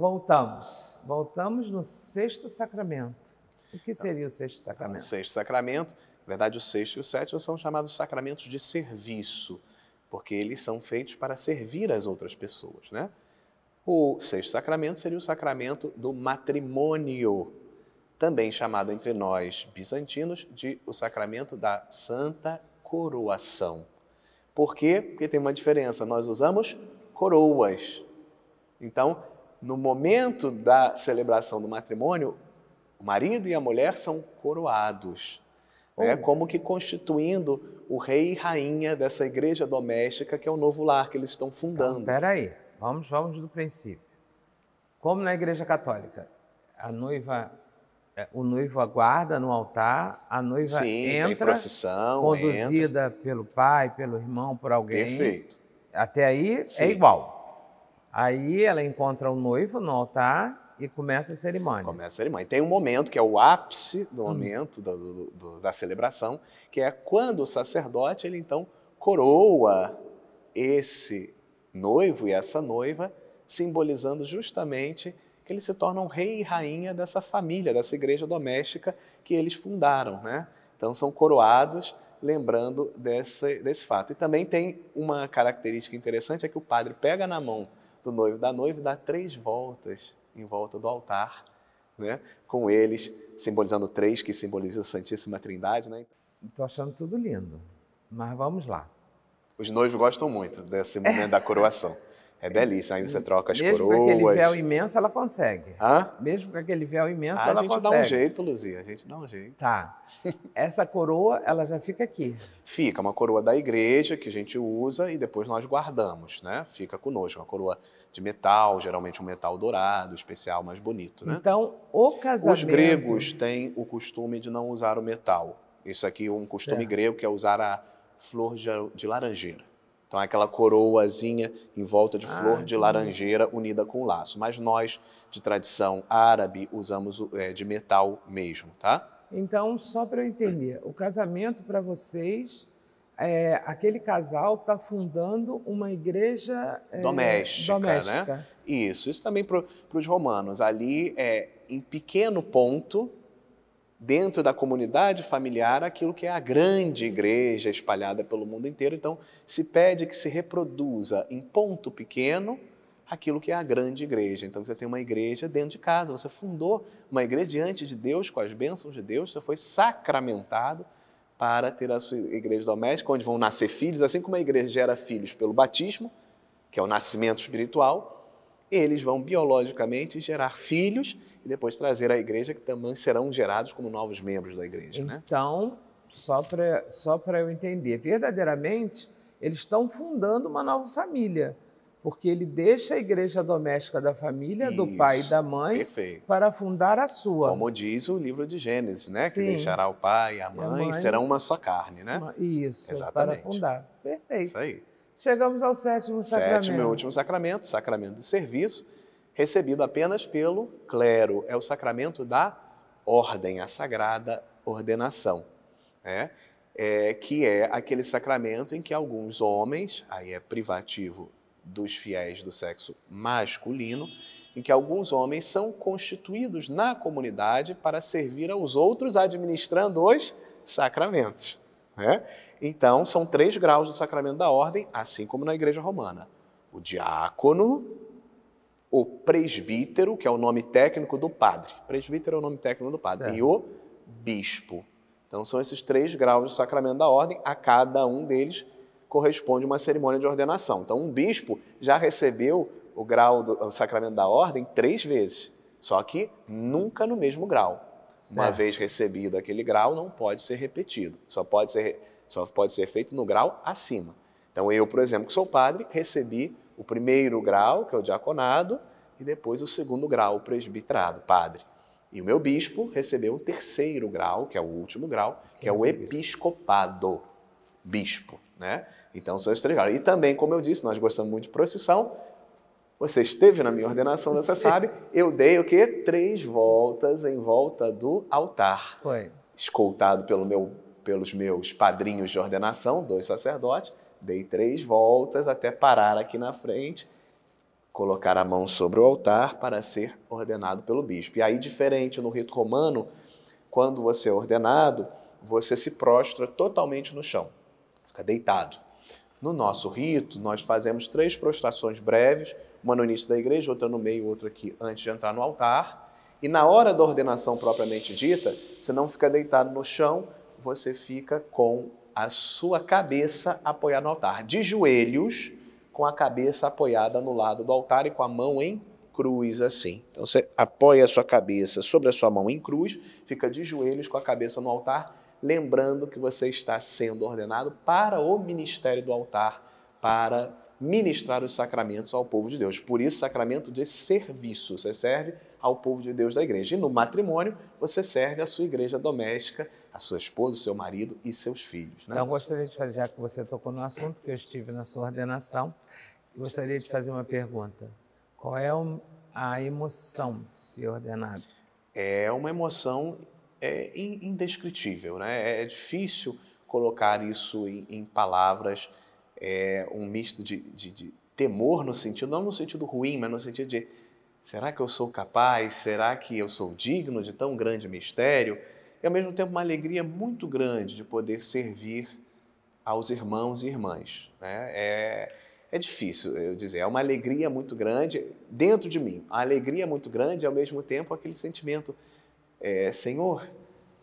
Voltamos. Voltamos no sexto sacramento. O que seria o sexto sacramento? Então, o sexto sacramento, na verdade, o sexto e o sétimo são chamados sacramentos de serviço, porque eles são feitos para servir as outras pessoas, né? O sexto sacramento seria o sacramento do matrimônio, também chamado entre nós bizantinos de o sacramento da santa coroação. Por quê? Porque tem uma diferença. Nós usamos coroas. Então, no momento da celebração do matrimônio, o marido e a mulher são coroados, né? Oh. como que constituindo o rei e rainha dessa igreja doméstica que é o novo lar que eles estão então, fundando. Espera então, aí, vamos, vamos do princípio. Como na igreja católica, a noiva é, o noivo aguarda no altar, a noiva Sim, entra, procissão, conduzida entra. pelo pai, pelo irmão, por alguém. Perfeito. Até aí é Sim. é igual. Aí ela encontra o um noivo no altar e começa a cerimônia. Começa a cerimônia. tem um momento que é o ápice do hum. momento hum. do, do, do, da celebração, que é quando o sacerdote ele então coroa esse noivo e essa noiva, simbolizando justamente que eles se tornam rei e rainha dessa família, dessa igreja doméstica que eles fundaram, né? Então são coroados lembrando desse, desse fato. E também tem uma característica interessante, é que o padre pega na mão do noivo da noiva dá três voltas em volta do altar, né? com eles simbolizando três, que simboliza a Santíssima Trindade. Né? Estou achando tudo lindo, mas vamos lá. Os noivos gostam muito desse momento da coroação. É belíssimo. Aí você troca as Mesmo coroas. Mesmo com aquele véu imenso, ela consegue. Hã? Mesmo com aquele véu imenso, ah, ela consegue. A gente consegue. dá um jeito, Luzia. A gente dá um jeito. Tá. Essa coroa, ela já fica aqui. Fica uma coroa da igreja que a gente usa e depois nós guardamos, né? Fica conosco. Uma coroa de metal, geralmente um metal dourado, especial, mais bonito, né? Então, o casamento... Os gregos têm o costume de não usar o metal. Isso aqui é um costume certo. grego que é usar a flor de laranjeira. Então é aquela coroazinha em volta de ah, flor ah, de laranjeira unida com laço. Mas nós, de tradição árabe, usamos é, de metal mesmo, tá? Então, só para eu entender, o casamento para vocês é, aquele casal está fundando uma igreja é, doméstica, né? doméstica, né? Isso, isso também para os romanos. Ali, é, em pequeno ponto, dentro da comunidade familiar aquilo que é a grande igreja espalhada pelo mundo inteiro. Então, se pede que se reproduza em ponto pequeno aquilo que é a grande igreja. Então, você tem uma igreja dentro de casa, você fundou uma igreja diante de Deus, com as bênçãos de Deus, você foi sacramentado para ter a sua igreja doméstica, onde vão nascer filhos, assim como a igreja gera filhos pelo batismo, que é o nascimento espiritual, eles vão biologicamente gerar filhos e depois trazer à igreja, que também serão gerados como novos membros da igreja. Né? Então, só para só eu entender, verdadeiramente eles estão fundando uma nova família, porque ele deixa a igreja doméstica da família, Isso, do pai e da mãe, perfeito. para fundar a sua. Como diz o livro de Gênesis, né? Sim. Que deixará o pai e a mãe, a mãe serão uma só carne, né? Isso, Exatamente. para fundar. Perfeito. Isso aí. Chegamos ao sétimo sacramento. Sétimo e último sacramento, sacramento de serviço, recebido apenas pelo clero. É o sacramento da ordem, a sagrada ordenação, né? é, que é aquele sacramento em que alguns homens, aí é privativo dos fiéis do sexo masculino, em que alguns homens são constituídos na comunidade para servir aos outros administrando os sacramentos. Né? Então, são três graus do sacramento da ordem, assim como na Igreja Romana: o diácono, o presbítero, que é o nome técnico do padre. Presbítero é o nome técnico do padre. Certo. E o bispo. Então, são esses três graus do sacramento da ordem, a cada um deles corresponde uma cerimônia de ordenação. Então, um bispo já recebeu o grau do o sacramento da ordem três vezes, só que nunca no mesmo grau. Certo. Uma vez recebido aquele grau, não pode ser repetido. Só pode ser, só pode ser feito no grau acima. Então, eu, por exemplo, que sou padre, recebi o primeiro grau, que é o diaconado, e depois o segundo grau, o presbiterado, padre. E o meu bispo recebeu o terceiro grau, que é o último grau, que, que é o episcopado, bispo, né? Então são os três graus. E também, como eu disse, nós gostamos muito de procissão, você esteve na minha ordenação, você sabe, eu dei o quê? Três voltas em volta do altar. Foi. Escoltado pelo meu, pelos meus padrinhos de ordenação, dois sacerdotes, dei três voltas até parar aqui na frente, colocar a mão sobre o altar para ser ordenado pelo bispo. E aí, diferente no rito romano, quando você é ordenado, você se prostra totalmente no chão, fica deitado. No nosso rito, nós fazemos três prostrações breves uma no início da igreja, outra no meio, outra aqui antes de entrar no altar. E na hora da ordenação propriamente dita, você não fica deitado no chão, você fica com a sua cabeça apoiada no altar, de joelhos, com a cabeça apoiada no lado do altar e com a mão em cruz, assim. Então você apoia a sua cabeça sobre a sua mão em cruz, fica de joelhos com a cabeça no altar, lembrando que você está sendo ordenado para o ministério do altar, para ministrar os sacramentos ao povo de Deus. Por isso, sacramento de serviço. Você serve ao povo de Deus da igreja. E no matrimônio, você serve à sua igreja doméstica, a sua esposa, o seu marido e seus filhos. Né? Então, gostaria de fazer, já que você tocou no assunto, que eu estive na sua ordenação, gostaria de fazer uma pergunta. Qual é a emoção de ser ordenado? É uma emoção é, indescritível, né? É difícil colocar isso em, em palavras é, um misto de, de, de temor no sentido, não no sentido ruim, mas no sentido de será que eu sou capaz? Será que eu sou digno de tão grande mistério? E ao mesmo tempo uma alegria muito grande de poder servir aos irmãos e irmãs. Né? É, é difícil eu dizer, é uma alegria muito grande dentro de mim. A alegria muito grande e ao mesmo tempo aquele sentimento, é, Senhor,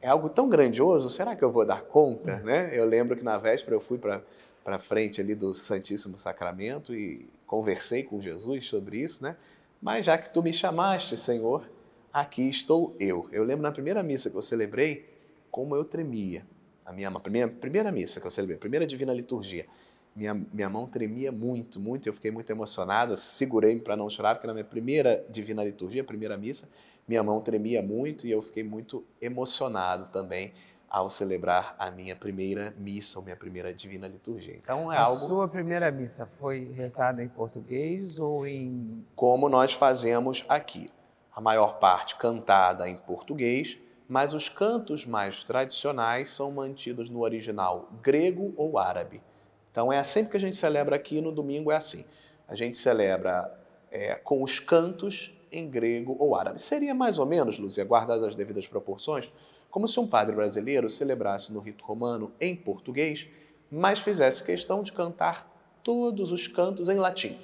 é algo tão grandioso, será que eu vou dar conta? Hum. Né? Eu lembro que na véspera eu fui para para frente ali do Santíssimo Sacramento e conversei com Jesus sobre isso, né? Mas já que tu me chamaste, Senhor, aqui estou eu. Eu lembro na primeira missa que eu celebrei como eu tremia. A minha a primeira, primeira missa que eu celebrei, primeira divina liturgia. Minha, minha mão tremia muito, muito, eu fiquei muito emocionado, segurei-me para não chorar, porque na minha primeira divina liturgia, primeira missa, minha mão tremia muito e eu fiquei muito emocionado também ao celebrar a minha primeira missa, ou minha primeira divina liturgia. Então é a algo. A sua primeira missa foi rezada em português ou em. Como nós fazemos aqui. A maior parte cantada em português, mas os cantos mais tradicionais são mantidos no original grego ou árabe. Então é sempre assim que a gente celebra aqui no domingo é assim. A gente celebra é, com os cantos em grego ou árabe. Seria mais ou menos, Luzia, guardadas as devidas proporções, como se um padre brasileiro celebrasse no rito romano em português, mas fizesse questão de cantar todos os cantos em latim.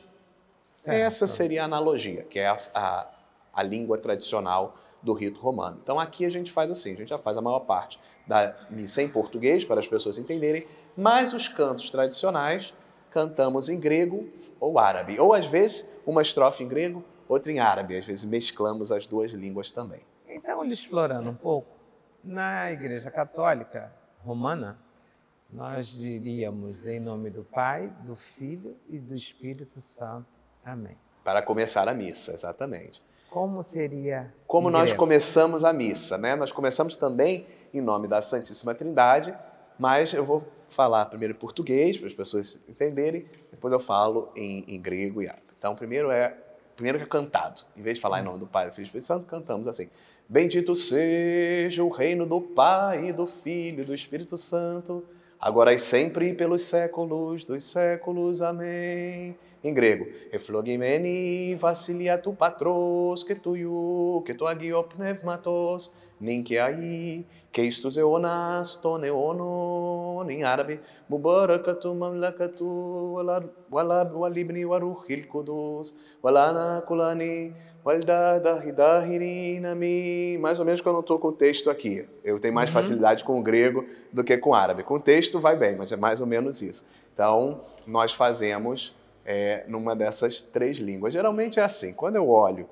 Certo. Essa seria a analogia, que é a, a, a, língua tradicional do rito romano. Então aqui a gente faz assim, a gente já faz a maior parte da missa em português, para as pessoas entenderem, mas os cantos tradicionais cantamos em grego ou árabe, ou às vezes uma estrofe em grego, outra em árabe, às vezes mesclamos as duas línguas também. Então, explorando um pouco, na Igreja Católica Romana, nós diríamos em nome do Pai, do Filho e do Espírito Santo. Amém. Para começar a missa, exatamente. Como seria? Como nós grego? começamos a missa, né? Nós começamos também em nome da Santíssima Trindade, mas eu vou falar primeiro em português para as pessoas entenderem, depois eu falo em, em grego e árabe. Então, primeiro é primeiro que é cantado. Em vez de falar em nome do Pai, do Filho e do Espírito Santo, cantamos assim. Bendito seja o reino do Pai, do Filho e do Espírito Santo, agora e sempre e pelos séculos dos séculos. Amém. Em grego, Eflogimeni vasilia tu patros, que tuiu, que tu agio pneumatos, ninkeai, que istus eonas ton Em árabe, Mubarakatu mamlakatu, walab walibni waruhil kudus, walana kulani, mais ou menos que eu não estou com o texto aqui. Eu tenho mais uhum. facilidade com o grego do que com o árabe. Com o texto vai bem, mas é mais ou menos isso. Então, nós fazemos é, numa dessas três línguas. Geralmente é assim. Quando eu olho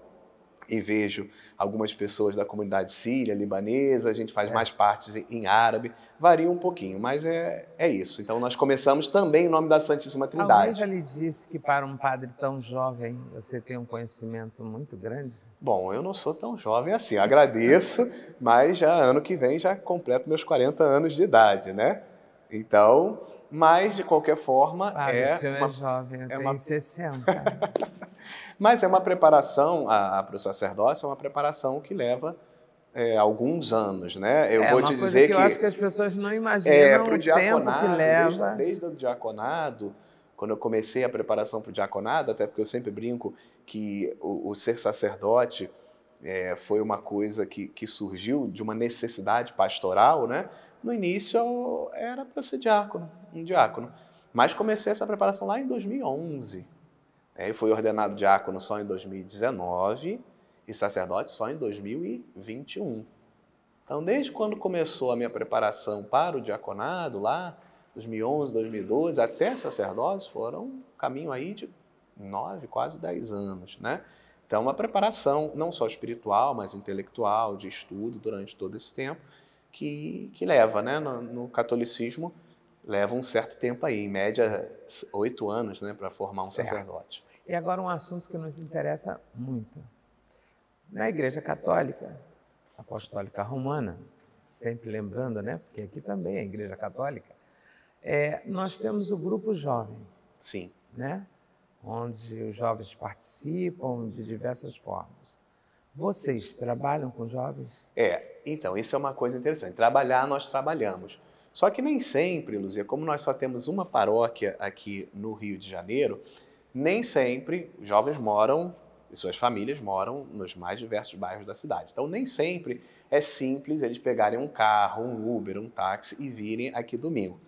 e vejo algumas pessoas da comunidade síria, libanesa, a gente faz certo. mais partes em árabe, varia um pouquinho, mas é, é isso. Então nós começamos também em nome da Santíssima Trindade. Alguém já lhe disse que para um padre tão jovem você tem um conhecimento muito grande? Bom, eu não sou tão jovem assim, agradeço, mas já ano que vem já completo meus 40 anos de idade, né? Então, mas de qualquer forma... Padre, é o senhor é uma, é jovem, eu é tenho uma... 60. Mas é uma preparação para o sacerdócio, é uma preparação que leva é, alguns anos, né? Eu é, vou te dizer que, que eu acho que as pessoas não é, imaginam é, o tempo que leva. Desde, desde o diaconado, quando eu comecei a preparação para o diaconado, até porque eu sempre brinco que o, o ser sacerdote é, foi uma coisa que, que surgiu de uma necessidade pastoral, né? No início eu era para ser diácono, um diácono. Mas comecei essa preparação lá em 2011. É, e foi ordenado diácono só em 2019 e sacerdote só em 2021. Então, desde quando começou a minha preparação para o diaconado, lá, 2011, 2012, até sacerdotes, foram um caminho aí de nove, quase dez anos, né? Então, uma preparação não só espiritual, mas intelectual, de estudo durante todo esse tempo, que, que leva, né? no, no catolicismo, leva um certo tempo aí, em média oito anos, né, para formar um certo. sacerdote. E agora um assunto que nos interessa muito. Na Igreja Católica, Apostólica Romana, sempre lembrando, né, porque aqui também é a Igreja Católica, é, nós temos o grupo jovem. Sim. Né, onde os jovens participam de diversas formas. Vocês trabalham com jovens? É, então, isso é uma coisa interessante. Trabalhar, nós trabalhamos. Só que nem sempre, Luzia, como nós só temos uma paróquia aqui no Rio de Janeiro, nem sempre os jovens moram e suas famílias moram nos mais diversos bairros da cidade. Então, nem sempre é simples eles pegarem um carro, um Uber, um táxi e virem aqui domingo.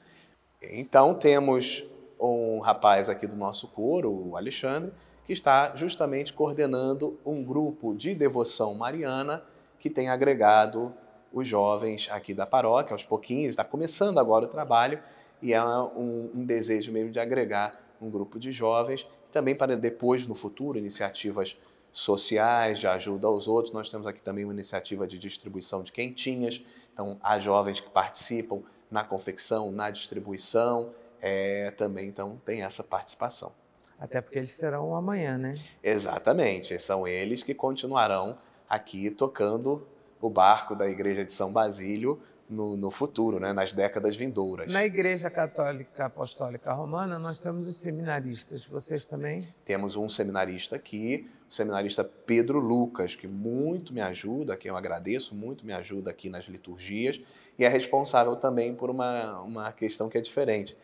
Então, temos um rapaz aqui do nosso coro, o Alexandre, que está justamente coordenando um grupo de devoção mariana que tem agregado os jovens aqui da paróquia, aos pouquinhos, está começando agora o trabalho e é um, um desejo mesmo de agregar um grupo de jovens, também para depois, no futuro, iniciativas sociais, de ajuda aos outros. Nós temos aqui também uma iniciativa de distribuição de quentinhas, então há jovens que participam na confecção, na distribuição, é, também então tem essa participação. Até porque eles serão amanhã, né? Exatamente, são eles que continuarão aqui tocando o barco da Igreja de São Basílio no, no, futuro, né, nas décadas vindouras. Na Igreja Católica Apostólica Romana, nós temos os seminaristas, vocês também? Temos um seminarista aqui, o seminarista Pedro Lucas, que muito me ajuda, que eu agradeço, muito me ajuda aqui nas liturgias e é responsável também por uma, uma questão que é diferente.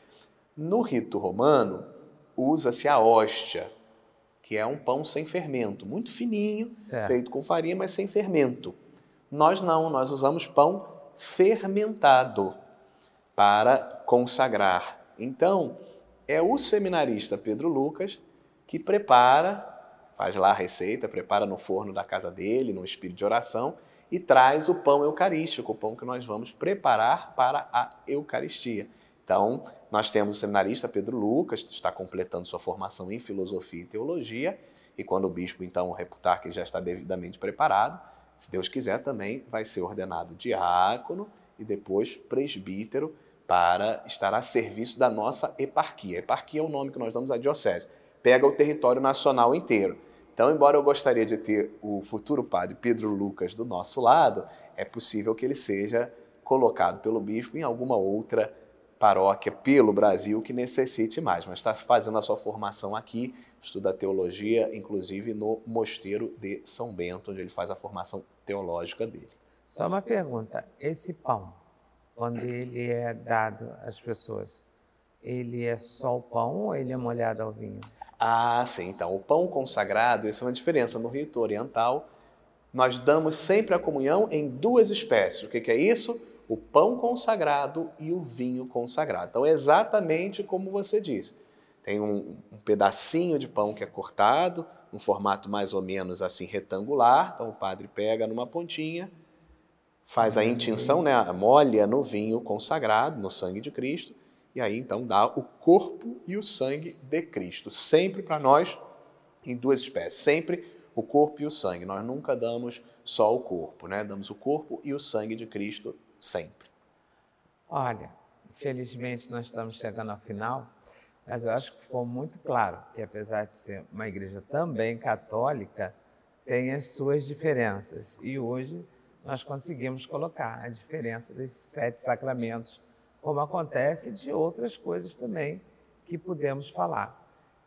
No rito romano, usa-se a hóstia, que é um pão sem fermento, muito fininho, certo. feito com farinha, mas sem fermento. Nós não, nós usamos pão fermentado para consagrar. Então, é o seminarista Pedro Lucas que prepara, faz lá a receita, prepara no forno da casa dele, no espírito de oração, e traz o pão eucarístico, o pão que nós vamos preparar para a Eucaristia. Então, nós temos o seminarista Pedro Lucas, que está completando sua formação em filosofia e teologia, e quando o bispo então reputar que ele já está devidamente preparado, se Deus quiser, também vai ser ordenado diácono e depois presbítero para estar a serviço da nossa eparquia. Eparquia é o nome que nós damos à diocese. Pega o território nacional inteiro. Então, embora eu gostaria de ter o futuro padre Pedro Lucas do nosso lado, é possível que ele seja colocado pelo bispo em alguma outra paróquia pelo Brasil que necessite mais, mas está fazendo a sua formação aqui, estuda teologia, inclusive no Mosteiro de São Bento, onde ele faz a formação teológica dele. Só uma pergunta: esse pão, quando ele é dado às pessoas, ele é só o pão ou ele é molhado ao vinho? Ah, sim. Então, o pão consagrado, isso é uma diferença. No rito oriental, nós damos sempre a comunhão em duas espécies. O que, que é isso? o pão consagrado e o vinho consagrado. Então, é exatamente como você disse. Tem um, um, pedacinho de pão que é cortado, um formato mais ou menos assim retangular. Então, o padre pega numa pontinha, faz a intinção, né, molha no vinho consagrado, no sangue de Cristo, e aí então dá o corpo e o sangue de Cristo. Sempre para nós, em duas espécies. Sempre o corpo e o sangue. Nós nunca damos só o corpo, né? Damos o corpo e o sangue de Cristo sempre? Olha, infelizmente nós estamos chegando ao final, mas eu acho que ficou muito claro que, apesar de ser uma igreja também católica, tem as suas diferenças. E hoje nós conseguimos colocar a diferença desses sete sacramentos, como acontece de outras coisas também que podemos falar.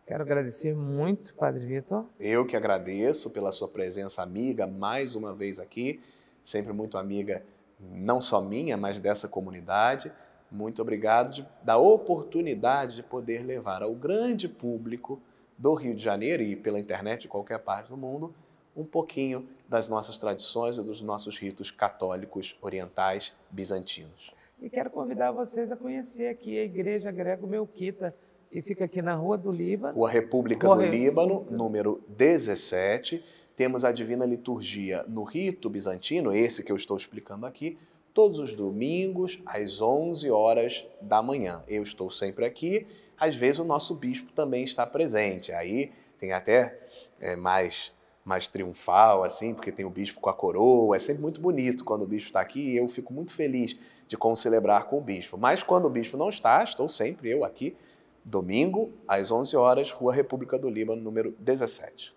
Quero agradecer muito, Padre Vitor. Eu que agradeço pela sua presença amiga, mais uma vez aqui, sempre muito amiga não só minha, mas dessa comunidade. Muito obrigado de, da oportunidade de poder levar ao grande público do Rio de Janeiro e pela internet de qualquer parte do mundo um pouquinho das nossas tradições e dos nossos ritos católicos, orientais, bizantinos. E quero convidar vocês a conhecer aqui a Igreja Grego Melquita, que fica aqui na Rua do Líbano. Rua República Rua do República. Líbano, número 17 temos a divina liturgia no rito bizantino, esse que eu estou explicando aqui, todos os domingos às 11 horas da manhã. Eu estou sempre aqui, às vezes o nosso bispo também está presente. Aí tem até é, mais mais triunfal, assim, porque tem o bispo com a coroa. É sempre muito bonito quando o bispo está aqui e eu fico muito feliz de concelebrar com o bispo. Mas quando o bispo não está, estou sempre eu aqui, domingo, às 11 horas, Rua República do Líbano, número 17.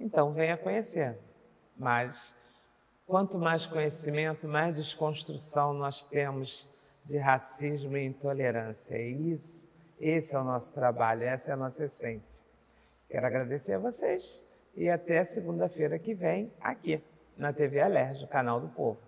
Então venha conhecer. Mas quanto mais conhecimento, mais desconstrução nós temos de racismo e intolerância. E isso, esse é o nosso trabalho, essa é a nossa essência. Quero agradecer a vocês e até segunda-feira que vem aqui na TV Alerj, o canal do povo.